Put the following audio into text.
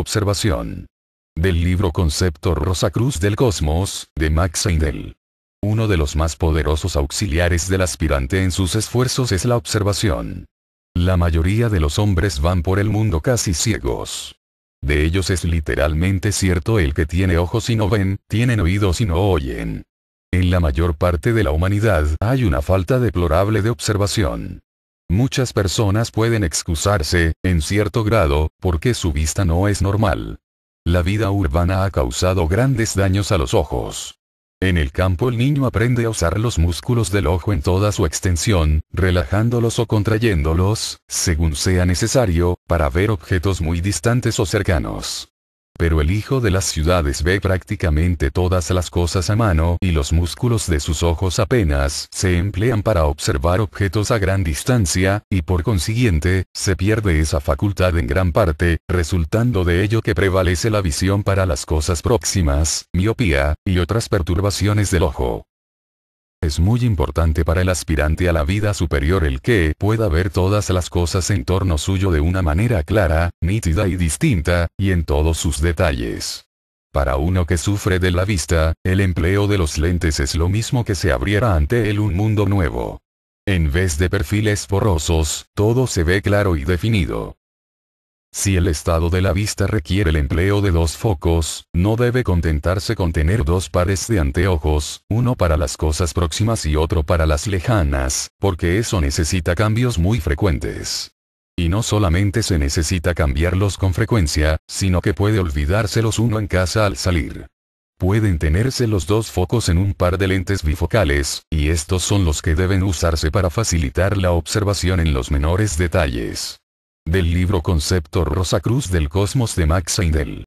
Observación. Del libro Concepto Rosa Cruz del Cosmos, de Max Heindel. Uno de los más poderosos auxiliares del aspirante en sus esfuerzos es la observación. La mayoría de los hombres van por el mundo casi ciegos. De ellos es literalmente cierto el que tiene ojos y no ven, tienen oídos y no oyen. En la mayor parte de la humanidad hay una falta deplorable de observación. Muchas personas pueden excusarse, en cierto grado, porque su vista no es normal. La vida urbana ha causado grandes daños a los ojos. En el campo el niño aprende a usar los músculos del ojo en toda su extensión, relajándolos o contrayéndolos, según sea necesario, para ver objetos muy distantes o cercanos pero el hijo de las ciudades ve prácticamente todas las cosas a mano y los músculos de sus ojos apenas se emplean para observar objetos a gran distancia, y por consiguiente, se pierde esa facultad en gran parte, resultando de ello que prevalece la visión para las cosas próximas, miopía, y otras perturbaciones del ojo. Es muy importante para el aspirante a la vida superior el que pueda ver todas las cosas en torno suyo de una manera clara, nítida y distinta, y en todos sus detalles. Para uno que sufre de la vista, el empleo de los lentes es lo mismo que se abriera ante él un mundo nuevo. En vez de perfiles porosos, todo se ve claro y definido. Si el estado de la vista requiere el empleo de dos focos, no debe contentarse con tener dos pares de anteojos, uno para las cosas próximas y otro para las lejanas, porque eso necesita cambios muy frecuentes. Y no solamente se necesita cambiarlos con frecuencia, sino que puede olvidárselos uno en casa al salir. Pueden tenerse los dos focos en un par de lentes bifocales, y estos son los que deben usarse para facilitar la observación en los menores detalles. Del libro Concepto Rosa Cruz del Cosmos de Max Seidel.